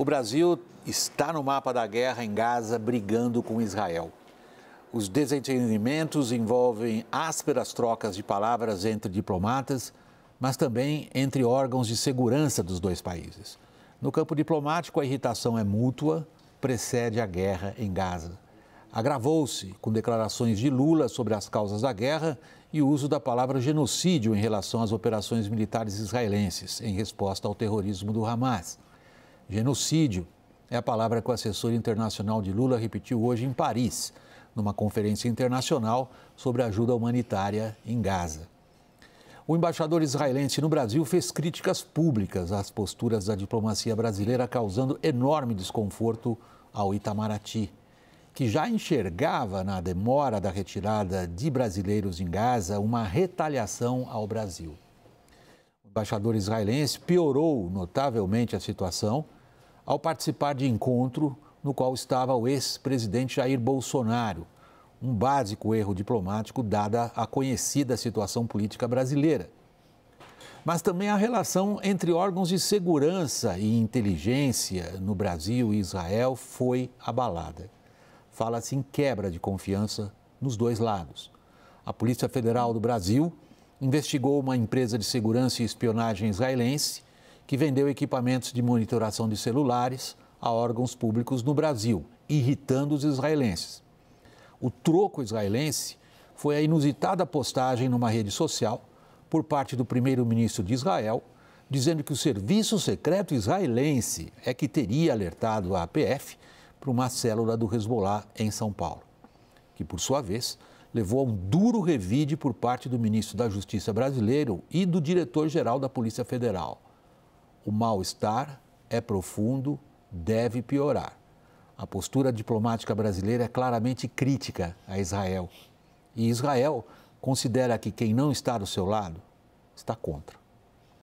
O Brasil está no mapa da guerra em Gaza, brigando com Israel. Os desentendimentos envolvem ásperas trocas de palavras entre diplomatas, mas também entre órgãos de segurança dos dois países. No campo diplomático, a irritação é mútua, precede a guerra em Gaza. Agravou-se com declarações de Lula sobre as causas da guerra e o uso da palavra genocídio em relação às operações militares israelenses, em resposta ao terrorismo do Hamas. Genocídio é a palavra que o assessor internacional de Lula repetiu hoje em Paris, numa conferência internacional sobre ajuda humanitária em Gaza. O embaixador israelense no Brasil fez críticas públicas às posturas da diplomacia brasileira, causando enorme desconforto ao Itamaraty, que já enxergava na demora da retirada de brasileiros em Gaza uma retaliação ao Brasil. O embaixador israelense piorou notavelmente a situação ao participar de encontro no qual estava o ex-presidente Jair Bolsonaro. Um básico erro diplomático, dada a conhecida situação política brasileira. Mas também a relação entre órgãos de segurança e inteligência no Brasil e Israel foi abalada. Fala-se em quebra de confiança nos dois lados. A Polícia Federal do Brasil investigou uma empresa de segurança e espionagem israelense que vendeu equipamentos de monitoração de celulares a órgãos públicos no Brasil, irritando os israelenses. O troco israelense foi a inusitada postagem numa rede social por parte do primeiro-ministro de Israel, dizendo que o serviço secreto israelense é que teria alertado a APF para uma célula do Hezbollah em São Paulo, que por sua vez levou a um duro revide por parte do ministro da Justiça brasileiro e do diretor-geral da Polícia Federal. O mal-estar é profundo, deve piorar. A postura diplomática brasileira é claramente crítica a Israel. E Israel considera que quem não está do seu lado está contra.